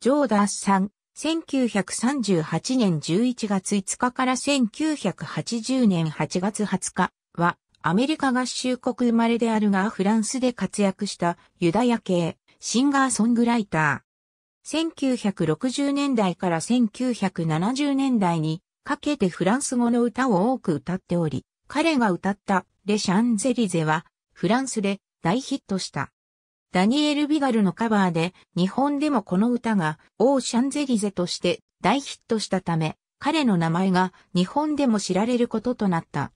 ジョーダースさん、1938年11月5日から1980年8月20日は、アメリカ合衆国生まれであるがフランスで活躍したユダヤ系シンガーソングライター。1960年代から1970年代にかけてフランス語の歌を多く歌っており、彼が歌ったレ・シャンゼリゼはフランスで大ヒットした。ダニエル・ビガルのカバーで、日本でもこの歌が、オーシャンゼリゼとして大ヒットしたため、彼の名前が日本でも知られることとなった。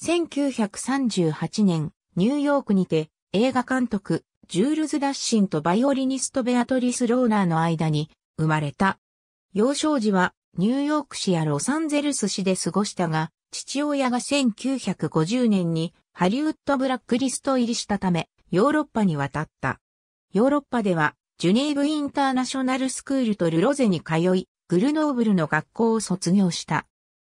1938年、ニューヨークにて映画監督、ジュールズ・ダッシンとバイオリニストベアトリス・ローナーの間に生まれた。幼少時はニューヨーク市やロサンゼルス市で過ごしたが、父親が1950年にハリウッドブラックリスト入りしたため、ヨーロッパに渡った。ヨーロッパでは、ジュネーブインターナショナルスクールとルロゼに通い、グルノーブルの学校を卒業した。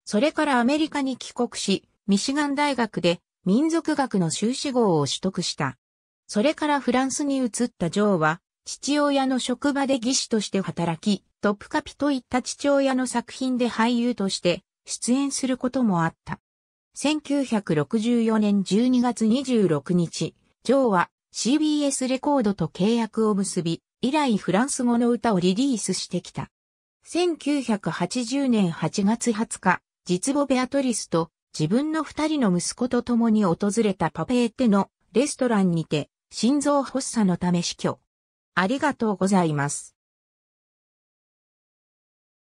それからアメリカに帰国し、ミシガン大学で民族学の修士号を取得した。それからフランスに移ったジョーは、父親の職場で技師として働き、トップカピといった父親の作品で俳優として出演することもあった。1964年12月26日、ジョーは CBS レコードと契約を結び、以来フランス語の歌をリリースしてきた。1980年8月20日、実母ベアトリスと自分の二人の息子と共に訪れたパペーテのレストランにて、心臓発作のため死去。ありがとうございます。